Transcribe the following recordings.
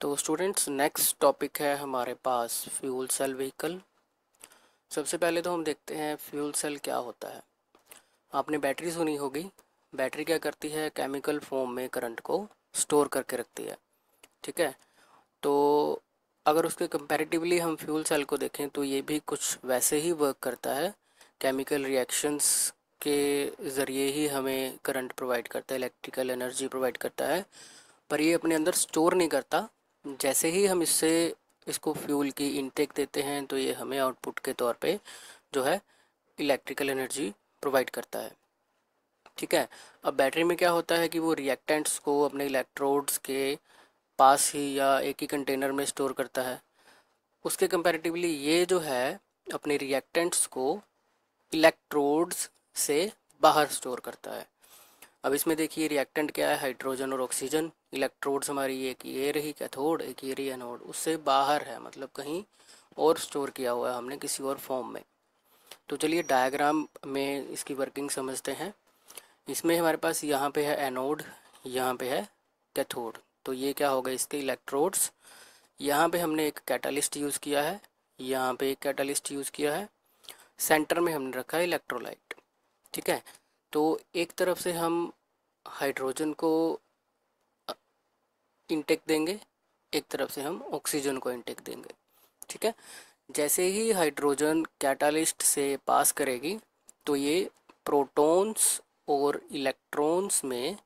तो students next topic है हमारे पास फ्यूल सेल व्हीकल सबसे पहले तो हम देखते हैं फ्यूल सेल क्या होता है आपने बैटरी सुनी होगी बैटरी क्या करती है केमिकल फॉर्म में करंट को स्टोर करके रखती है ठीक है तो अगर उसके कंपैरेटिवली हम फ्यूल सेल को देखें तो ये भी कुछ वैसे ही वर्क करता है केमिकल रिएक्शंस के ज़रिए ही हमें करंट प्रोवाइड करता है इलेक्ट्रिकल एनर्जी प्रोवाइड करता है पर ये अपने अंदर स्टोर नहीं करता जैसे ही हम इससे इसको फ्यूल की इनटेक देते हैं तो ये हमें आउटपुट के तौर पे जो है इलेक्ट्रिकल एनर्जी प्रोवाइड करता है ठीक है अब बैटरी में क्या होता है कि वो रिएक्टेंट्स को अपने इलेक्ट्रोड्स के पास ही या एक ही कंटेनर में स्टोर करता है उसके कंपैरेटिवली ये जो है अपने रिएक्टेंट्स को इलेक्ट्रोड्स से बाहर स्टोर करता है अब इसमें देखिए रिएक्टेंट क्या है हाइड्रोजन और ऑक्सीजन इलेक्ट्रोड्स हमारी एक ये रही कैथोड एक ये रही एनोड उससे बाहर है मतलब कहीं और स्टोर किया हुआ है हमने किसी और फॉर्म में तो चलिए डायग्राम में इसकी वर्किंग समझते हैं इसमें हमारे पास यहाँ पे है एनोड यहाँ पे है कैथोड तो ये क्या होगा इसके इलेक्ट्रोड्स यहाँ पे हमने एक कैटालिस्ट यूज़ किया है यहाँ पे एक कैटालिस्ट यूज़ किया है सेंटर में हमने रखा है इलेक्ट्रोलाइट ठीक है तो एक तरफ से हम हाइड्रोजन को इंटेक देंगे एक तरफ से हम ऑक्सीजन को इंटेक देंगे ठीक है जैसे ही हाइड्रोजन कैटालिस्ट से पास करेगी तो ये प्रोटॉन्स और इलेक्ट्रॉन्स में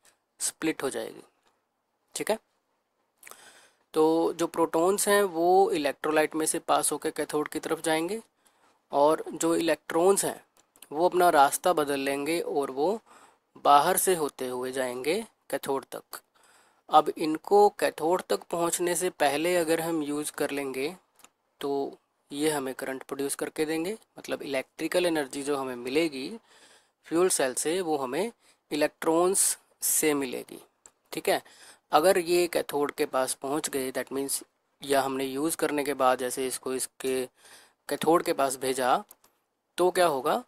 स्प्लिट हो जाएगी ठीक है तो जो प्रोटॉन्स हैं वो इलेक्ट्रोलाइट में से पास होकर कैथोड की तरफ जाएंगे और जो इलेक्ट्रॉन्स हैं वो अपना रास्ता बदल लेंगे और वो बाहर से होते हुए जाएंगे कैथोड तक अब इनको कैथोड तक पहुंचने से पहले अगर हम यूज़ कर लेंगे तो ये हमें करंट प्रोड्यूस करके देंगे मतलब इलेक्ट्रिकल एनर्जी जो हमें मिलेगी फ्यूल सेल से वो हमें इलेक्ट्रॉन्स से मिलेगी ठीक है अगर ये कैथोड के पास पहुंच गए दैट मीन्स या हमने यूज़ करने के बाद जैसे इसको इसके कैथोड के पास भेजा तो क्या होगा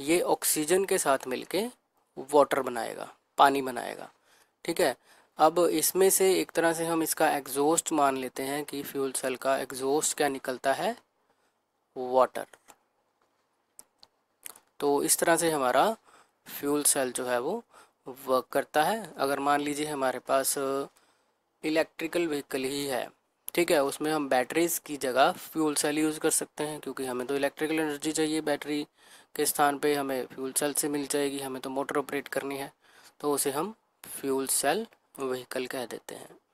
ये ऑक्सीजन के साथ मिलके वाटर बनाएगा पानी बनाएगा ठीक है अब इसमें से एक तरह से हम इसका एग्जॉस्ट मान लेते हैं कि फ्यूल सेल का एग्जॉस्ट क्या निकलता है वाटर तो इस तरह से हमारा फ्यूल सेल जो है वो वर्क करता है अगर मान लीजिए हमारे पास इलेक्ट्रिकल व्हीकल ही है ठीक है उसमें हम बैटरीज की जगह फ्यूल सेल यूज़ कर सकते हैं क्योंकि हमें तो इलेक्ट्रिकल एनर्जी चाहिए बैटरी के स्थान पे हमें फ्यूल सेल से मिल जाएगी हमें तो मोटर ऑपरेट करनी है तो उसे हम फ्यूल सेल व्हीकल कह देते हैं